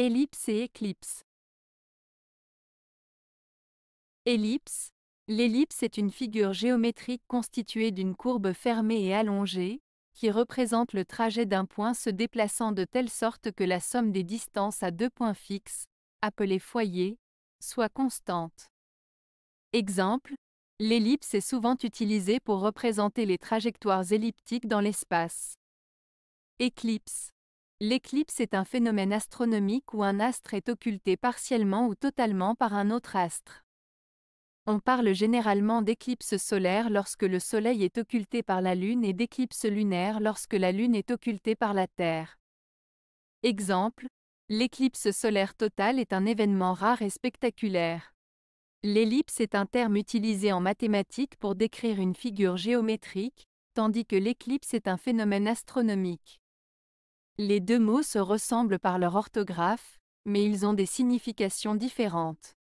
Ellipse et éclipse. Ellipse. L'ellipse est une figure géométrique constituée d'une courbe fermée et allongée, qui représente le trajet d'un point se déplaçant de telle sorte que la somme des distances à deux points fixes, appelés foyers, soit constante. Exemple, l'ellipse est souvent utilisée pour représenter les trajectoires elliptiques dans l'espace. Éclipse. L'éclipse est un phénomène astronomique où un astre est occulté partiellement ou totalement par un autre astre. On parle généralement d'éclipse solaire lorsque le Soleil est occulté par la Lune et d'éclipse lunaire lorsque la Lune est occultée par la Terre. Exemple, l'éclipse solaire totale est un événement rare et spectaculaire. L'ellipse est un terme utilisé en mathématiques pour décrire une figure géométrique, tandis que l'éclipse est un phénomène astronomique. Les deux mots se ressemblent par leur orthographe, mais ils ont des significations différentes.